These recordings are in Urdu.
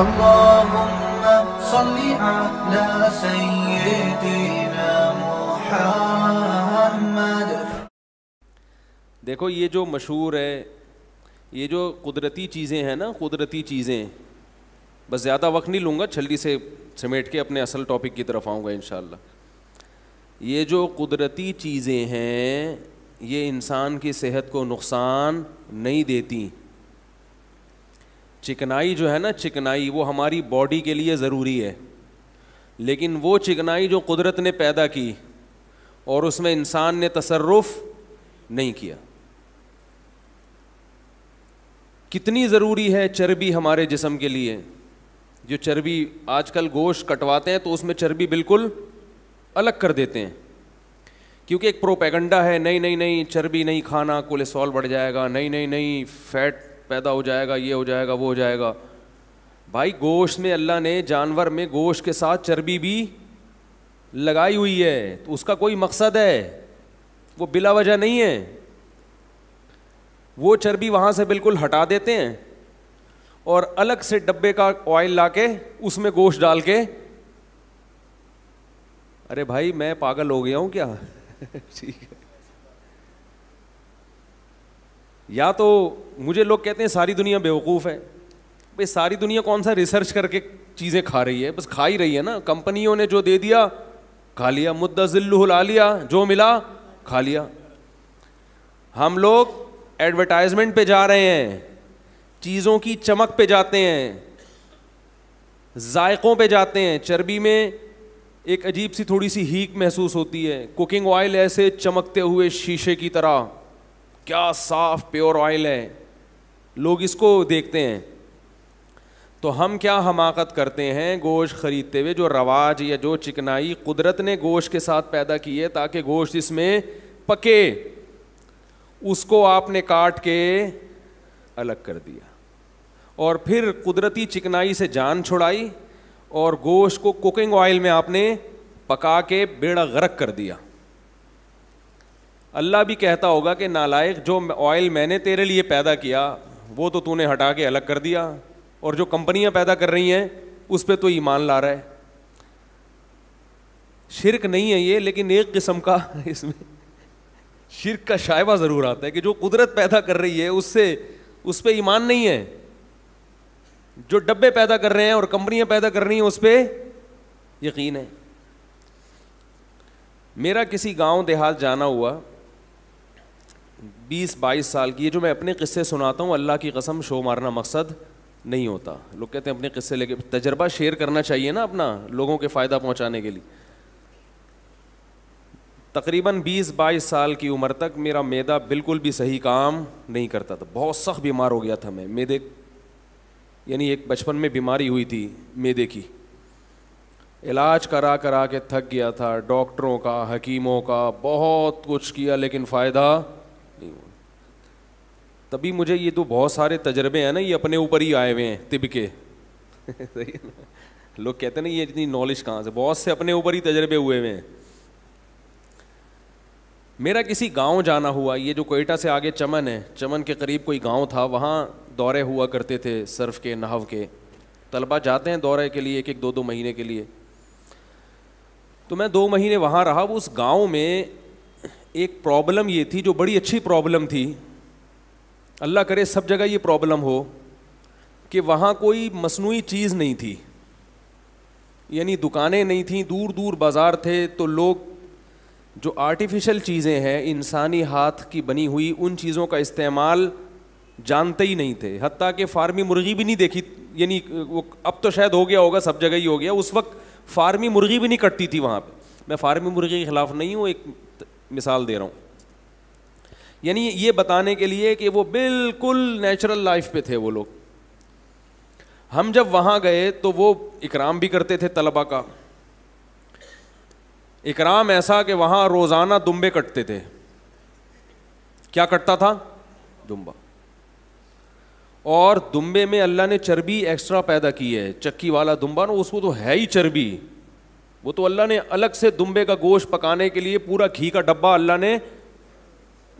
اللهم صل علی سیدنا محمد دیکھو یہ جو مشہور ہے یہ جو قدرتی چیزیں ہیں نا قدرتی چیزیں بس زیادہ وقت نہیں لوں گا چھلی سے سمیٹ کے اپنے اصل ٹاپک کی طرف آؤں گا انشاءاللہ یہ جو قدرتی چیزیں ہیں یہ انسان کی صحت کو نقصان نہیں دیتی چکنائی جو ہے نا چکنائی وہ ہماری باڈی کے لیے ضروری ہے لیکن وہ چکنائی جو قدرت نے پیدا کی اور اس میں انسان نے تصرف نہیں کیا کتنی ضروری ہے چربی ہمارے جسم کے لیے جو چربی آج کل گوشت کٹواتے ہیں تو اس میں چربی بالکل الگ کر دیتے ہیں کیونکہ ایک پروپیگنڈا ہے نہیں نہیں نہیں چربی نہیں کھانا کولیسٹرول بڑھ جائے گا نہیں نہیں نہیں فیٹ پیدا ہو جائے گا یہ ہو جائے گا وہ ہو جائے گا بھائی گوشت میں اللہ نے جانور میں گوشت کے ساتھ چربی بھی لگائی ہوئی ہے تو اس کا کوئی مقصد ہے وہ بلا وجہ نہیں ہے وہ چربی وہاں سے بالکل ہٹا دیتے ہیں اور الگ سے ڈبے کا آئل لا کے اس میں گوشت ڈال کے ارے بھائی میں پاگل ہو گیا ہوں کیا ٹھیک ہے یا تو مجھے لوگ کہتے ہیں ساری دنیا بیوقوف ہے بھائی ساری دنیا کون سا ریسرچ کر کے چیزیں کھا رہی ہے بس کھا ہی رہی ہے نا کمپنیوں نے جو دے دیا کھا لیا مدذ لا لیا جو ملا کھا لیا ہم لوگ ایڈورٹائزمنٹ پہ جا رہے ہیں چیزوں کی چمک پہ جاتے ہیں ذائقوں پہ جاتے ہیں چربی میں ایک عجیب سی تھوڑی سی ہیک محسوس ہوتی ہے کوکنگ آئل ایسے چمکتے ہوئے شیشے کی طرح کیا صاف پیور آئل ہے لوگ اس کو دیکھتے ہیں تو ہم کیا حماقت کرتے ہیں گوشت خریدتے ہوئے جو رواج یا جو چکنائی قدرت نے گوشت کے ساتھ پیدا کی ہے تاکہ گوشت اس میں پکے اس کو آپ نے کاٹ کے الگ کر دیا اور پھر قدرتی چکنائی سے جان چھڑائی اور گوشت کو کوکنگ آئل میں آپ نے پکا کے بیڑا غرق کر دیا اللہ بھی کہتا ہوگا کہ نالائق جو آئل میں نے تیرے لیے پیدا کیا وہ تو تو نے ہٹا کے الگ کر دیا اور جو کمپنیاں پیدا کر رہی ہیں اس پہ تو ایمان لا رہا ہے شرک نہیں ہے یہ لیکن ایک قسم کا اس میں شرک کا شائبہ ضرور آتا ہے کہ جو قدرت پیدا کر رہی ہے اس سے اس پہ ایمان نہیں ہے جو ڈبے پیدا کر رہے ہیں اور کمپنیاں پیدا کر رہی ہیں اس پہ یقین ہے میرا کسی گاؤں دیہات جانا ہوا بیس بائیس سال کی جو میں اپنے قصے سناتا ہوں اللہ کی قسم شو مارنا مقصد نہیں ہوتا لوگ کہتے ہیں اپنے قصے لے کے تجربہ شیئر کرنا چاہیے نا اپنا لوگوں کے فائدہ پہنچانے کے لیے تقریباً بیس بائیس سال کی عمر تک میرا میدا بالکل بھی صحیح کام نہیں کرتا تھا بہت سخت بیمار ہو گیا تھا میں میدے یعنی ایک بچپن میں بیماری ہوئی تھی میدے کی علاج کرا کرا کے تھک گیا تھا ڈاکٹروں کا حکیموں کا بہت کچھ کیا لیکن فائدہ نہیں ہوا تبھی مجھے یہ تو بہت سارے تجربے ہیں نا یہ اپنے اوپر ہی آئے ہوئے ہیں طب کے صحیح ہے نا لوگ کہتے ہیں نا یہ اتنی نالج کہاں سے بہت سے اپنے اوپر ہی تجربے ہوئے ہوئے ہیں میرا کسی گاؤں جانا ہوا یہ جو کوئٹہ سے آگے چمن ہے چمن کے قریب کوئی گاؤں تھا وہاں دورے ہوا کرتے تھے صرف کے نحو کے طلبہ جاتے ہیں دورے کے لیے ایک ایک دو دو مہینے کے لیے تو میں دو مہینے وہاں رہا وہ اس گاؤں میں ایک پرابلم یہ تھی جو بڑی اچھی پرابلم تھی اللہ کرے سب جگہ یہ پرابلم ہو کہ وہاں کوئی مصنوعی چیز نہیں تھی یعنی دکانیں نہیں تھیں دور دور بازار تھے تو لوگ جو آرٹیفیشل چیزیں ہیں انسانی ہاتھ کی بنی ہوئی ان چیزوں کا استعمال جانتے ہی نہیں تھے حتیٰ کہ فارمی مرغی بھی نہیں دیکھی یعنی وہ اب تو شاید ہو گیا ہوگا سب جگہ ہی ہو گیا اس وقت فارمی مرغی بھی نہیں کٹتی تھی وہاں پہ میں فارمی مرغی کے خلاف نہیں ہوں ایک مثال دے رہا ہوں یعنی یہ بتانے کے لیے کہ وہ بالکل نیچرل لائف پہ تھے وہ لوگ ہم جب وہاں گئے تو وہ اکرام بھی کرتے تھے طلبا کا اکرام ایسا کہ وہاں روزانہ دمبے کٹتے تھے کیا کٹتا تھا دمبا اور دمبے میں اللہ نے چربی ایکسٹرا پیدا کی ہے چکی والا دمبا نا اس کو تو ہے ہی چربی وہ تو اللہ نے الگ سے دمبے کا گوشت پکانے کے لیے پورا گھی کا ڈبہ اللہ نے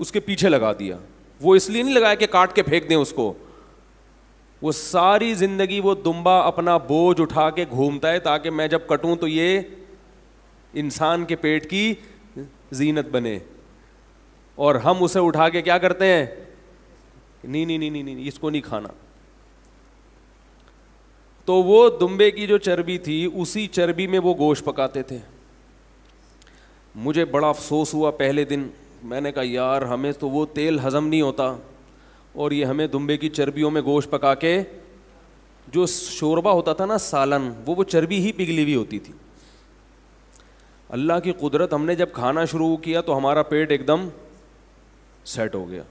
اس کے پیچھے لگا دیا وہ اس لیے نہیں لگایا کہ کاٹ کے پھینک دیں اس کو وہ ساری زندگی وہ دمبا اپنا بوجھ اٹھا کے گھومتا ہے تاکہ میں جب کٹوں تو یہ انسان کے پیٹ کی زینت بنے اور ہم اسے اٹھا کے کیا کرتے ہیں نہیں نہیں نہیں نہیں اس کو نہیں کھانا تو وہ دمبے کی جو چربی تھی اسی چربی میں وہ گوشت پکاتے تھے مجھے بڑا افسوس ہوا پہلے دن میں نے کہا یار ہمیں تو وہ تیل ہضم نہیں ہوتا اور یہ ہمیں دمبے کی چربیوں میں گوشت پکا کے جو شوربہ ہوتا تھا نا سالن وہ وہ چربی ہی پگھلی ہوئی ہوتی تھی اللہ کی قدرت ہم نے جب کھانا شروع کیا تو ہمارا پیٹ ایک دم سیٹ ہو گیا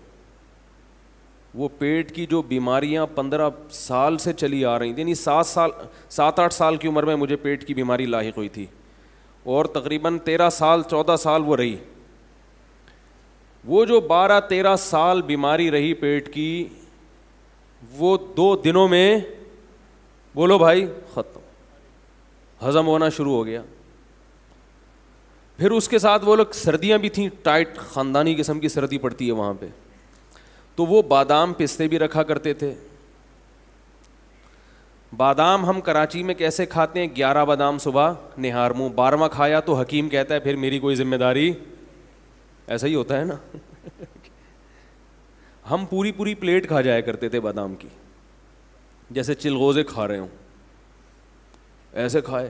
وہ پیٹ کی جو بیماریاں پندرہ سال سے چلی آ رہی تھیں یعنی سات سال سات آٹھ سال کی عمر میں مجھے پیٹ کی بیماری لاحق ہوئی تھی اور تقریباً تیرہ سال چودہ سال وہ رہی وہ جو بارہ تیرہ سال بیماری رہی پیٹ کی وہ دو دنوں میں بولو بھائی ختم ہضم ہونا شروع ہو گیا پھر اس کے ساتھ وہ لوگ سردیاں بھی تھیں ٹائٹ خاندانی قسم کی سردی پڑتی ہے وہاں پہ تو وہ بادام پستے بھی رکھا کرتے تھے بادام ہم کراچی میں کیسے کھاتے ہیں گیارہ بادام صبح نہار منہ بارہواں کھایا تو حکیم کہتا ہے پھر میری کوئی ذمہ داری ایسا ہی ہوتا ہے نا ہم پوری پوری پلیٹ کھا جایا کرتے تھے بادام کی جیسے چلغوزے کھا رہے ہوں ایسے کھائے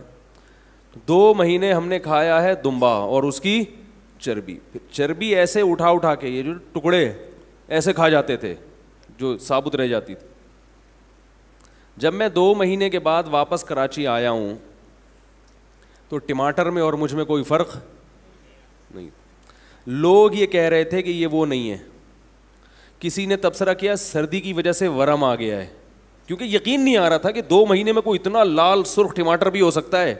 دو مہینے ہم نے کھایا ہے دمبا اور اس کی چربی چربی ایسے اٹھا اٹھا کے یہ جو ٹکڑے ایسے کھا جاتے تھے جو ثابت رہ جاتی تھی جب میں دو مہینے کے بعد واپس کراچی آیا ہوں تو ٹماٹر میں اور مجھ میں کوئی فرق نہیں لوگ یہ کہہ رہے تھے کہ یہ وہ نہیں ہے کسی نے تبصرہ کیا سردی کی وجہ سے ورم آ گیا ہے کیونکہ یقین نہیں آ رہا تھا کہ دو مہینے میں کوئی اتنا لال سرخ ٹماٹر بھی ہو سکتا ہے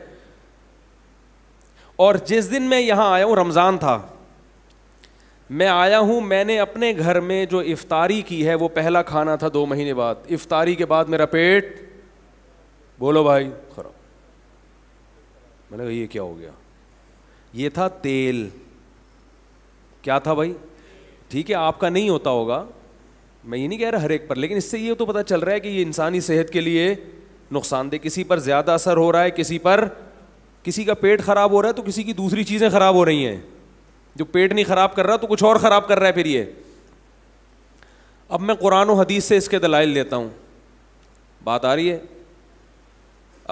اور جس دن میں یہاں آیا ہوں رمضان تھا میں آیا ہوں میں نے اپنے گھر میں جو افطاری کی ہے وہ پہلا کھانا تھا دو مہینے بعد افطاری کے بعد میرا پیٹ بولو بھائی خراب میں نے کہا یہ کیا ہو گیا یہ تھا تیل کیا تھا بھائی ٹھیک ہے آپ کا نہیں ہوتا ہوگا میں یہ نہیں کہہ رہا ہر ایک پر لیکن اس سے یہ تو پتہ چل رہا ہے کہ یہ انسانی صحت کے لیے نقصان دہ کسی پر زیادہ اثر ہو رہا ہے کسی پر کسی کا پیٹ خراب ہو رہا ہے تو کسی کی دوسری چیزیں خراب ہو رہی ہیں جو پیٹ نہیں خراب کر رہا تو کچھ اور خراب کر رہا ہے پھر یہ اب میں قرآن و حدیث سے اس کے دلائل لیتا ہوں بات آ رہی ہے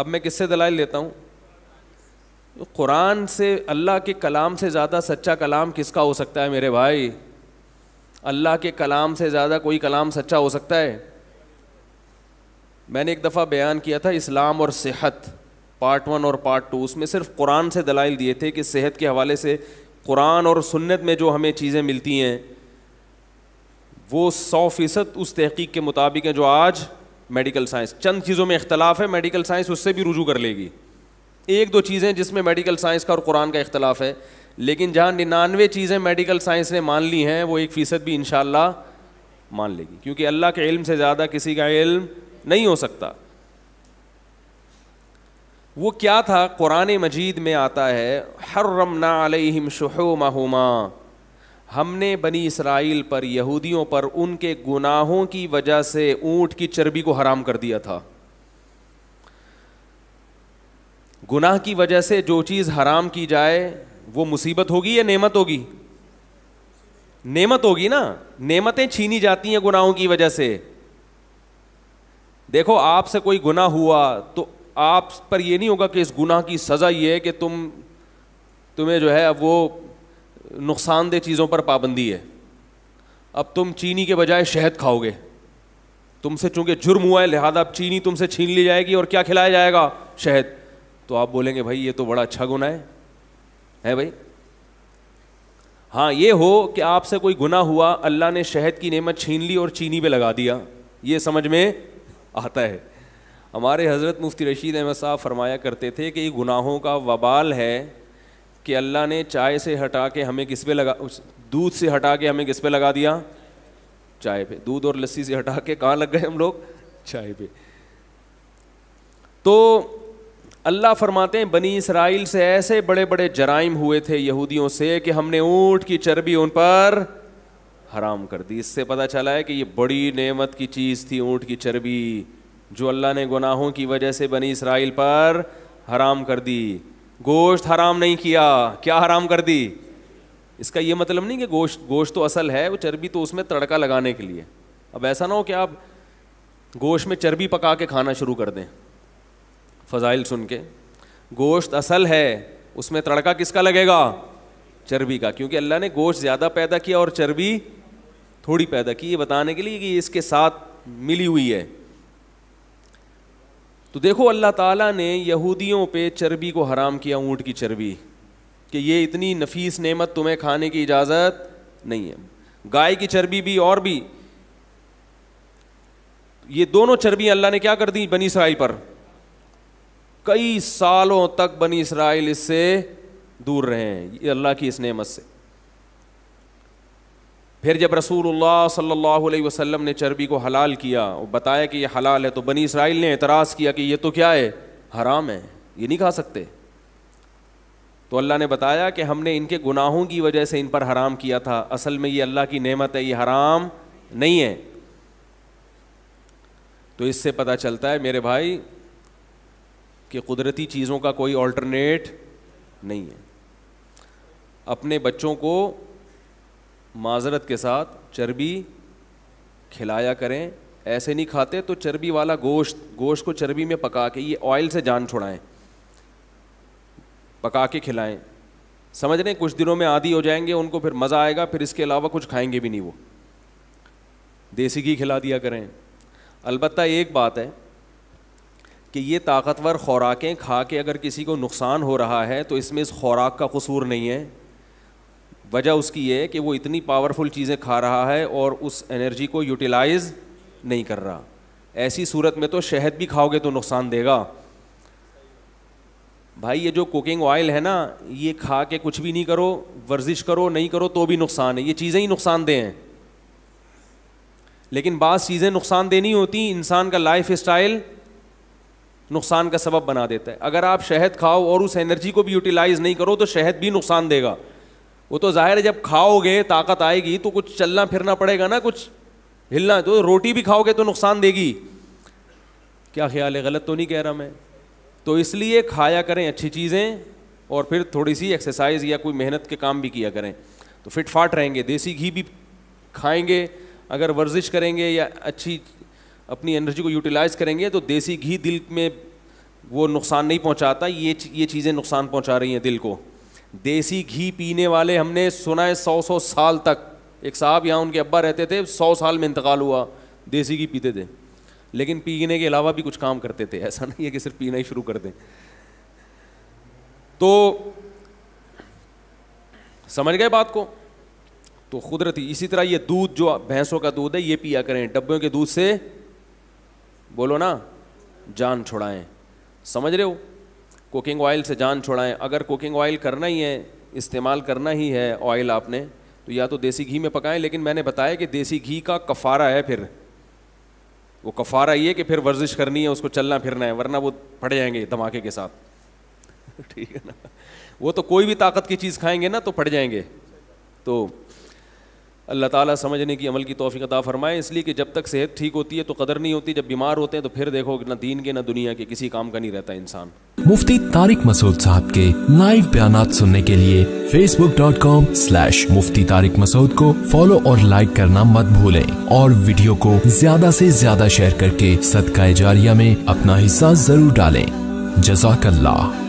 اب میں کس سے دلائل لیتا ہوں قرآن سے اللہ کے کلام سے زیادہ سچا کلام کس کا ہو سکتا ہے میرے بھائی اللہ کے کلام سے زیادہ کوئی کلام سچا ہو سکتا ہے میں نے ایک دفعہ بیان کیا تھا اسلام اور صحت پارٹ ون اور پارٹ ٹو اس میں صرف قرآن سے دلائل دیے تھے کہ صحت کے حوالے سے قرآن اور سنت میں جو ہمیں چیزیں ملتی ہیں وہ سو فیصد اس تحقیق کے مطابق ہیں جو آج میڈیکل سائنس چند چیزوں میں اختلاف ہے میڈیکل سائنس اس سے بھی رجوع کر لے گی ایک دو چیزیں جس میں میڈیکل سائنس کا اور قرآن کا اختلاف ہے لیکن جہاں ننانوے چیزیں میڈیکل سائنس نے مان لی ہیں وہ ایک فیصد بھی ان شاء اللہ مان لے گی کیونکہ اللہ کے علم سے زیادہ کسی کا علم نہیں ہو سکتا وہ کیا تھا قرآن مجید میں آتا ہے ہےرم علیہم ماہوما ہم نے بنی اسرائیل پر یہودیوں پر ان کے گناہوں کی وجہ سے اونٹ کی چربی کو حرام کر دیا تھا گناہ کی وجہ سے جو چیز حرام کی جائے وہ مصیبت ہوگی یا نعمت ہوگی نعمت ہوگی نا نعمتیں چھینی جاتی ہیں گناہوں کی وجہ سے دیکھو آپ سے کوئی گناہ ہوا تو آپ پر یہ نہیں ہوگا کہ اس گناہ کی سزا یہ ہے کہ تم تمہیں جو ہے اب وہ نقصان دہ چیزوں پر پابندی ہے اب تم چینی کے بجائے شہد کھاؤ گے تم سے چونکہ جرم ہوا ہے لہٰذا چینی تم سے چھین لی جائے گی اور کیا کھلایا جائے گا شہد تو آپ بولیں گے بھائی یہ تو بڑا اچھا گناہ ہے ہے بھائی ہاں یہ ہو کہ آپ سے کوئی گناہ ہوا اللہ نے شہد کی نعمت چھین لی اور چینی پہ لگا دیا یہ سمجھ میں آتا ہے ہمارے حضرت مفتی رشید احمد صاحب فرمایا کرتے تھے کہ یہ گناہوں کا وبال ہے کہ اللہ نے چائے سے ہٹا کے ہمیں کس پہ لگا دودھ سے ہٹا کے ہمیں کس پہ لگا دیا چائے پہ دودھ اور لسی سے ہٹا کے کہاں لگ گئے ہم لوگ چائے پہ تو اللہ فرماتے ہیں بنی اسرائیل سے ایسے بڑے بڑے جرائم ہوئے تھے یہودیوں سے کہ ہم نے اونٹ کی چربی ان پر حرام کر دی اس سے پتہ چلا ہے کہ یہ بڑی نعمت کی چیز تھی اونٹ کی چربی جو اللہ نے گناہوں کی وجہ سے بنی اسرائیل پر حرام کر دی گوشت حرام نہیں کیا کیا حرام کر دی اس کا یہ مطلب نہیں کہ گوشت گوشت تو اصل ہے وہ چربی تو اس میں تڑکا لگانے کے لیے اب ایسا نہ ہو کہ آپ گوشت میں چربی پکا کے کھانا شروع کر دیں فضائل سن کے گوشت اصل ہے اس میں تڑکا کس کا لگے گا چربی کا کیونکہ اللہ نے گوشت زیادہ پیدا کیا اور چربی تھوڑی پیدا کی یہ بتانے کے لیے کہ اس کے ساتھ ملی ہوئی ہے تو دیکھو اللہ تعالیٰ نے یہودیوں پہ چربی کو حرام کیا اونٹ کی چربی کہ یہ اتنی نفیس نعمت تمہیں کھانے کی اجازت نہیں ہے گائے کی چربی بھی اور بھی یہ دونوں چربیاں اللہ نے کیا کر دی بنی اسرائیل پر کئی سالوں تک بنی اسرائیل اس سے دور رہے ہیں اللہ کی اس نعمت سے پھر جب رسول اللہ صلی اللہ علیہ وسلم نے چربی کو حلال کیا اور بتایا کہ یہ حلال ہے تو بنی اسرائیل نے اعتراض کیا کہ یہ تو کیا ہے حرام ہے یہ نہیں کھا سکتے تو اللہ نے بتایا کہ ہم نے ان کے گناہوں کی وجہ سے ان پر حرام کیا تھا اصل میں یہ اللہ کی نعمت ہے یہ حرام نہیں ہے تو اس سے پتہ چلتا ہے میرے بھائی کہ قدرتی چیزوں کا کوئی آلٹرنیٹ نہیں ہے اپنے بچوں کو معذرت کے ساتھ چربی کھلایا کریں ایسے نہیں کھاتے تو چربی والا گوشت گوشت کو چربی میں پکا کے یہ آئل سے جان چھوڑائیں پکا کے کھلائیں سمجھ رہے ہیں کچھ دنوں میں آدھی ہو جائیں گے ان کو پھر مزہ آئے گا پھر اس کے علاوہ کچھ کھائیں گے بھی نہیں وہ دیسی گھی کھلا دیا کریں البتہ ایک بات ہے کہ یہ طاقتور خوراکیں کھا کے اگر کسی کو نقصان ہو رہا ہے تو اس میں اس خوراک کا قصور نہیں ہے وجہ اس کی یہ ہے کہ وہ اتنی پاورفل چیزیں کھا رہا ہے اور اس انرجی کو یوٹیلائز نہیں کر رہا ایسی صورت میں تو شہد بھی کھاؤ گے تو نقصان دے گا بھائی یہ جو کوکنگ آئل ہے نا یہ کھا کے کچھ بھی نہیں کرو ورزش کرو نہیں کرو تو بھی نقصان ہے یہ چیزیں ہی نقصان دہ ہیں لیکن بعض چیزیں نقصان دہ نہیں ہوتی انسان کا لائف اسٹائل نقصان کا سبب بنا دیتا ہے اگر آپ شہد کھاؤ اور اس انرجی کو بھی یوٹیلائز نہیں کرو تو شہد بھی نقصان دے گا وہ تو ظاہر ہے جب کھاؤ گے طاقت آئے گی تو کچھ چلنا پھرنا پڑے گا نا کچھ ہلنا تو روٹی بھی کھاؤ گے تو نقصان دے گی کیا خیال ہے غلط تو نہیں کہہ رہا میں تو اس لیے کھایا کریں اچھی چیزیں اور پھر تھوڑی سی ایکسرسائز یا کوئی محنت کے کام بھی کیا کریں تو فٹ فاٹ رہیں گے دیسی گھی بھی کھائیں گے اگر ورزش کریں گے یا اچھی اپنی انرجی کو یوٹیلائز کریں گے تو دیسی گھی دل میں وہ نقصان نہیں پہنچاتا یہ یہ چیزیں نقصان پہنچا رہی ہیں دل کو دیسی گھی پینے والے ہم نے سنا ہے سو سو سال تک ایک صاحب یہاں ان کے ابا رہتے تھے سو سال میں انتقال ہوا دیسی گھی پیتے تھے لیکن پینے کے علاوہ بھی کچھ کام کرتے تھے ایسا نہیں ہے کہ صرف پینا ہی شروع کر دیں تو سمجھ گئے بات کو تو قدرتی اسی طرح یہ دودھ جو بھینسوں کا دودھ ہے یہ پیا کریں ڈبوں کے دودھ سے بولو نا جان چھڑائیں سمجھ رہے ہو کوکنگ آئل سے جان چھوڑائیں اگر کوکنگ آئل کرنا ہی ہے استعمال کرنا ہی ہے آئل آپ نے تو یا تو دیسی گھی میں پکائیں لیکن میں نے بتایا کہ دیسی گھی کا کفارہ ہے پھر وہ کفارہ یہ کہ پھر ورزش کرنی ہے اس کو چلنا پھرنا ہے ورنہ وہ پڑ جائیں گے دھماکے کے ساتھ ٹھیک ہے نا وہ تو کوئی بھی طاقت کی چیز کھائیں گے نا تو پڑ جائیں گے تو اللہ تعالیٰ سمجھنے کی عمل کی توفیق عطا فرمائے اس لیے کہ جب تک صحت ٹھیک ہوتی ہے تو قدر نہیں ہوتی جب بیمار ہوتے ہیں تو پھر دیکھو نہ دین کے نہ دنیا کے کسی کام کا نہیں رہتا انسان مفتی طارق مسعود صاحب کے لائیو بیانات سننے کے لیے Facebook dot com slash Mufti Tariq Masood کو فالو اور لائک کرنا مت بھولیں اور ویڈیو کو زیادہ سے زیادہ شیئر کر کے صدقہ جاریہ میں اپنا حصہ ضرور ڈالیں جزاک اللہ